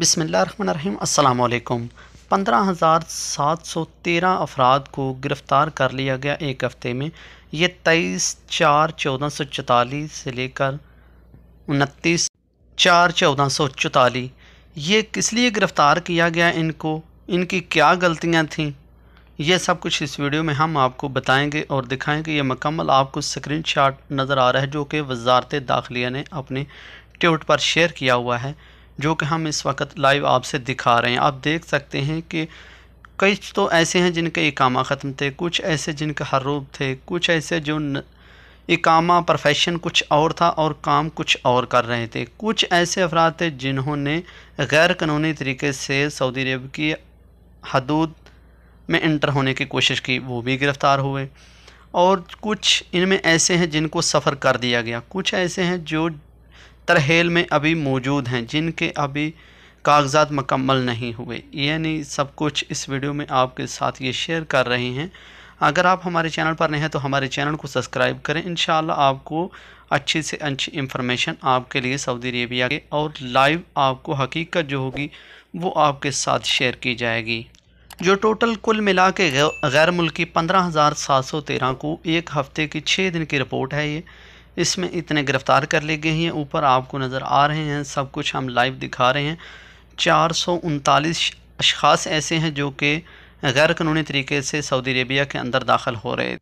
बसमीम् अल्लाम पंद्रह हज़ार सात सौ तेरह अफराद को गिरफ़्तार कर लिया गया एक हफ़्ते में ये तेईस चार चौदह सौ चौतालीस से लेकर उनतीस चार चौदह सौ चौतालीस ये किस लिए गिरफ़्तार किया गया इनको इनकी क्या गलतियाँ थीं ये सब कुछ इस वीडियो में हम आपको बताएंगे और दिखाएंगे ये मकम्मल आपको स्क्रीन शॉट नज़र आ रहा है जो कि वजारत दाखिलिया ने अपने ट्विट पर शेयर किया हुआ है जो कि हम इस वक्त लाइव आपसे दिखा रहे हैं आप देख सकते हैं कि कई तो ऐसे हैं जिनके इकामा ख़त्म थे कुछ ऐसे जिनके हरूब थे कुछ ऐसे जो न, इकामा प्रोफेशन कुछ और था और काम कुछ और कर रहे थे कुछ ऐसे अफराद थे जिन्होंने गैर कानूनी तरीके से सऊदी अरब की हदूद में इंटर होने की कोशिश की वो भी गिरफ़्तार हुए और कुछ इनमें ऐसे हैं जिनको सफ़र कर दिया गया कुछ ऐसे हैं जो तरहेल में अभी मौजूद हैं जिनके अभी कागजात मकम्मल नहीं हुए यानी सब कुछ इस वीडियो में आपके साथ ये शेयर कर रहे हैं अगर आप हमारे चैनल पर नहीं हैं तो हमारे चैनल को सब्सक्राइब करें इन आपको अच्छी से अच्छी इन्फॉर्मेशन आपके लिए सऊदी अरेबिया के और लाइव आपको हकीकत जो होगी वो आपके साथ शेयर की जाएगी जो टोटल कुल मिला के गैर मुल्की पंद्रह हज़ार सात सौ तेरह को एक हफ़्ते की छः दिन की रिपोर्ट है ये इसमें इतने गिरफ़्तार कर लिए गए हैं ऊपर आपको नज़र आ रहे हैं सब कुछ हम लाइव दिखा रहे हैं चार सौ उनतालीस अशास ऐसे हैं जो कि गैर कानूनी तरीके से सऊदी अरेबिया के अंदर दाखिल हो रहे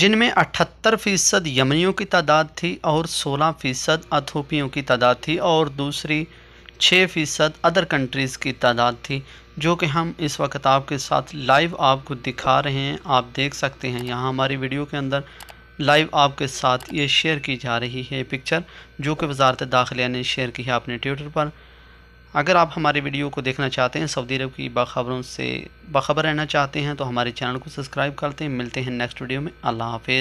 जिनमें अठहत्तर फ़ीसद यमनियों की तादाद थी और सोलह फ़ीसद अथोपियों की तादाद थी और दूसरी छः फ़ीसद अदर कंट्रीज़ की तादाद थी जो कि हम इस वक्त आपके साथ लाइव आपको दिखा रहे हैं आप देख सकते हैं यहाँ हमारी वीडियो के अंदर लाइव आपके साथ ये शेयर की जा रही है पिक्चर जो कि वजारत दाखिला ने शेयर की है अपने ट्विटर पर अगर आप हमारी वीडियो को देखना चाहते हैं सऊदी अरब की बाखबरों से बाखबर रहना चाहते हैं तो हमारे चैनल को सब्सक्राइब करते हैं मिलते हैं नेक्स्ट वीडियो में अल्लाह हाफ़